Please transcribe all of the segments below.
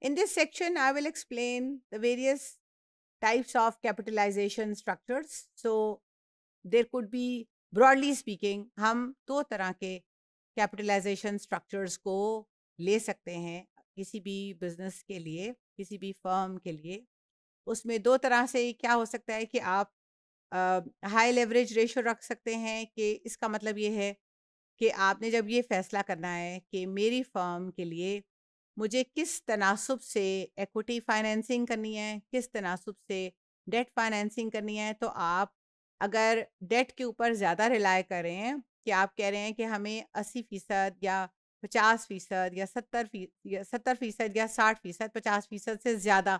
In this section, I will explain the various types of capitalization structures. So, there could be broadly speaking हम दो तरह के capitalization structures को ले सकते हैं किसी भी business के लिए किसी भी firm के लिए उसमें दो तरह से क्या हो सकता है कि आप हाई लेवरेज रेशो रख सकते हैं कि इसका मतलब ये है कि आपने जब ये फैसला करना है कि मेरी फर्म के लिए मुझे किस तनासब से एक्विटी फाइनेंसिंग करनी है किस तनासब से डेट फाइनेंसिंग करनी है तो आप अगर डेट के ऊपर ज़्यादा रिलाय कर रहे हैं कि आप कह रहे हैं कि हमें अस्सी फ़ीसद या पचास फ़ीसद या सत्तर या सत्तर फ़ीसद या साठ फ़ीसद पचास फ़ीसद से ज़्यादा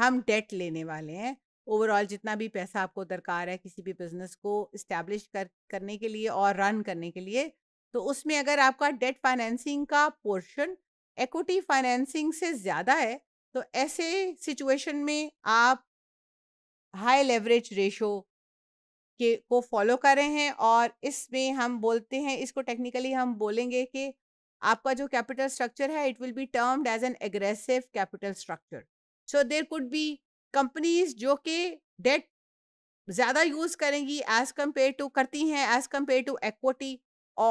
हम डेट लेने वाले हैं ओवरऑल जितना भी पैसा आपको दरकार है किसी भी बिज़नेस को इस्टेब्लिश कर करने के लिए और रन करने के लिए तो उसमें अगर आपका डेट फाइनेंसिंग का पोर्शन एक्विटी फाइनेंसिंग से ज़्यादा है तो ऐसे सिचुएशन में आप हाई लेवरेज रेशो के को फॉलो कर रहे हैं और इसमें हम बोलते हैं इसको टेक्निकली हम बोलेंगे कि आपका जो कैपिटल स्ट्रक्चर है it will be termed as an aggressive capital structure so there could be companies जो कि डेट ज़्यादा यूज़ करेंगी एज़ कम्पेयर टू करती हैं एज़ कम्पेयर टू एक्विटी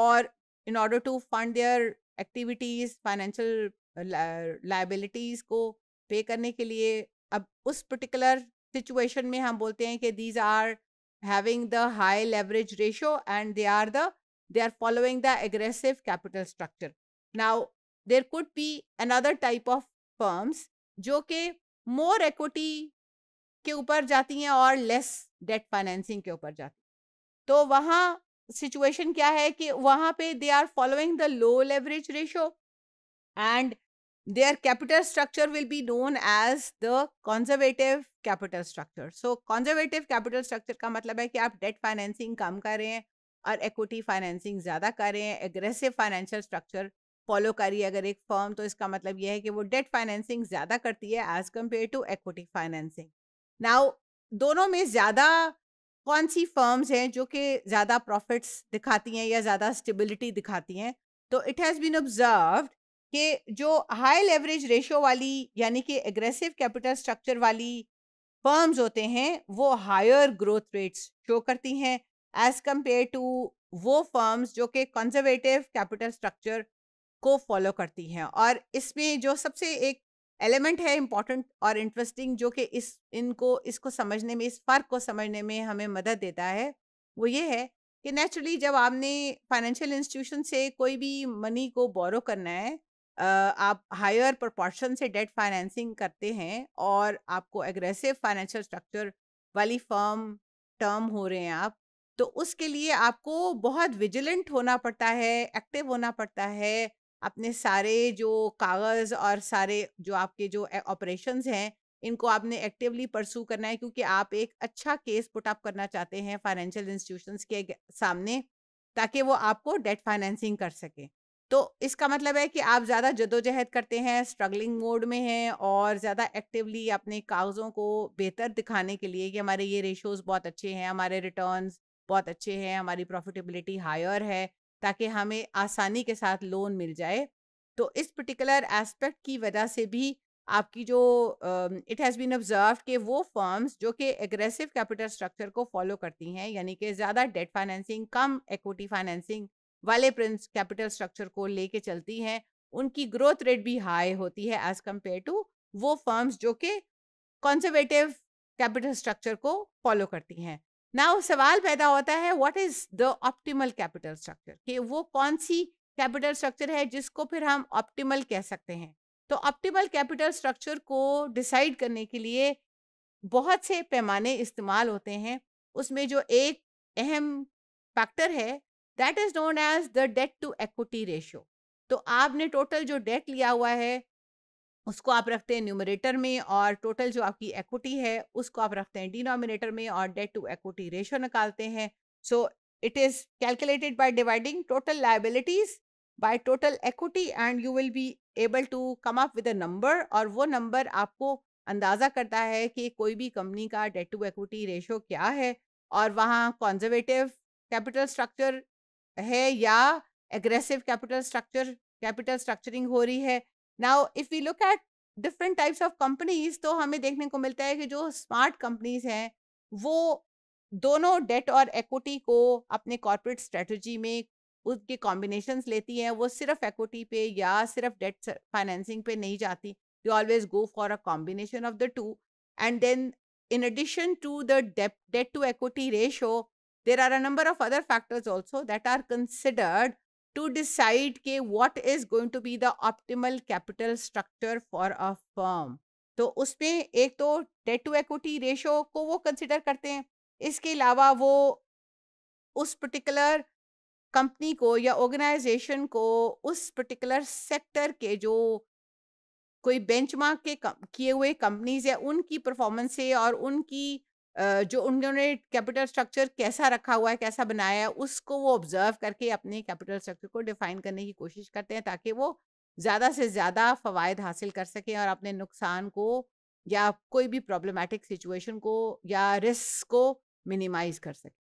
और in order to fund their activities financial liabilities को pay करने के लिए अब उस पर्टिकुलर सिचुएशन में हम बोलते हैं कि these are having the high leverage ratio and they are the they are following the aggressive capital structure now there could be another type of firms जो कि मोर एक्विटी के ऊपर जाती हैं और लेस डेट फाइनेंसिंग के ऊपर जाती हैं तो वहाँ सिचुएशन क्या है कि वहां पे they are following the low leverage ratio and their capital structure will be known as the conservative capital structure so conservative capital structure का मतलब है कि आप डेट फाइनेंसिंग कम कर रहे हैं और इक्विटी फाइनेंसिंग ज़्यादा कर रहे हैं एग्रेसिव फाइनेंशियल स्ट्रक्चर फॉलो करिए अगर एक फॉर्म तो इसका मतलब यह है कि वो डेट फाइनेंसिंग ज़्यादा करती है as compare to equity financing now दोनों में ज़्यादा कौन सी फर्म्स हैं जो कि ज़्यादा प्रॉफिट्स दिखाती हैं या ज़्यादा स्टेबिलिटी दिखाती हैं तो इट हैज़ बीन ऑब्जर्व कि जो हाई लेवरेज रेशो वाली यानी कि एग्रेसिव कैपिटल स्ट्रक्चर वाली फर्म्स होते हैं वो हायर ग्रोथ रेट्स शो करती हैं एज कम्पेयर टू वो फर्म्स जो कि कंजर्वेटिव कैपिटल स्ट्रक्चर को फॉलो करती हैं और इसमें जो सबसे एक एलिमेंट है इम्पॉर्टेंट और इंटरेस्टिंग जो कि इस इनको इसको समझने में इस फर्क को समझने में हमें मदद देता है वो ये है कि नेचुरली जब आपने फाइनेंशियल इंस्टीट्यूशन से कोई भी मनी को बोरो करना है आप हायर प्रोपोर्शन से डेट फाइनेंसिंग करते हैं और आपको एग्रेसिव फाइनेंशियल स्ट्रक्चर वाली फर्म टर्म हो रहे हैं आप तो उसके लिए आपको बहुत विजिलेंट होना पड़ता है एक्टिव होना पड़ता है अपने सारे जो कागज़ और सारे जो आपके जो ऑपरेशंस हैं, इनको आपने एक्टिवली परसू करना है क्योंकि आप एक अच्छा केस पुट अप करना चाहते हैं फाइनेंशियल इंस्टीट्यूशंस के सामने, ताकि वो आपको डेट फाइनेंसिंग कर सकें। तो इसका मतलब है कि आप ज़्यादा जदोजहद करते हैं, स्ट्रगलिंग मोड में हैं और ज़्यादा एक्टिवली अपने कागज़ों को बेहतर दिखाने के लिए कि हमारे ये रेशियोज़ बहुत अच्छे हैं, हमारे रिटर्न्स बहुत अच्छे हैं, हमारी प्रॉफिटेबिलिटी हायर है। ताकि हमें आसानी के साथ लोन मिल जाए तो इस पर्टिकुलर एस्पेक्ट की वजह से भी आपकी जो इट हैज़ बीन ऑब्जर्व के वो फर्म्स जो कि एग्रेसिव कैपिटल स्ट्रक्चर को फॉलो करती हैं यानी कि ज़्यादा डेट फाइनेंसिंग कम एक्विटी फाइनेंसिंग वाले प्रिंस कैपिटल स्ट्रक्चर को लेके चलती हैं उनकी ग्रोथ रेट भी हाई होती है एज़ कम्पेयर टू वो फर्म्स जो कि कॉन्जर्वेटिव कैपिटल स्ट्रक्चर को फॉलो करती हैं नाउ सवाल पैदा होता है what is the optimal capital structure कि वो कौन सी कैपिटल स्ट्रक्चर है जिसको फिर हम ऑप्टिमल कह सकते हैं तो ऑप्टिमल कैपिटल स्ट्रक्चर को डिसाइड करने के लिए बहुत से पैमाने इस्तेमाल होते हैं उसमें जो एक अहम फैक्टर है that is known as the debt to equity ratio तो आपने टोटल जो डेट लिया हुआ है उसको आप रखते हैं न्यूमरेटर में और टोटल जो आपकी एक्विटी है उसको आप रखते हैं डिनोमिनेटर में और डेट टू एक्विटी रेशो निकालते हैं so it is calculated by dividing total liabilities by total equity and you will be able to come up with a number और वो नंबर आपको अंदाज़ा करता है कि कोई भी कंपनी का डेट टू एक्विटी रेशो क्या है और वहाँ कॉन्जर्वेटिव कैपिटल स्ट्रक्चर है या aggressive capital structure capital structuring हो रही है now if we look at different types of companies तो हमें देखने को मिलता है कि जो स्मार्ट कंपनीज हैं वो दोनों डेट और एक्विटी को अपने कॉर्पोरेट स्ट्रेटजी में उसके कॉम्बिनेशन लेती हैं वो सिर्फ एक्विटी पे या सिर्फ डेट फाइनेंसिंग पे नहीं जाती they always go for a combination of the two and then in addition to the debt debt to equity ratio, there are a number of other factors also that are to decide के what is going to be the optimal capital structure for a firm. तो उसमें एक तो date to equity ratio को वो consider करते हैं इसके अलावा वो उस पर्टिकुलर कंपनी को या ऑर्गेनाइजेशन को उस पर्टिकुलर सेक्टर के जो कोई बेंचमार्क के किए हुए कंपनीज है उनकी परफॉर्मेंस से और उनकी जो उन्होंने कैपिटल स्ट्रक्चर कैसा रखा हुआ है कैसा बनाया है उसको वो ऑब्जर्व करके अपने कैपिटल स्ट्रक्चर को डिफाइन करने की कोशिश करते हैं ताकि वो ज़्यादा से ज़्यादा फ़वाद हासिल कर सकें और अपने नुकसान को या कोई भी प्रॉब्लमेटिक सिचुएशन को या रिस्क को मिनिमाइज कर सकें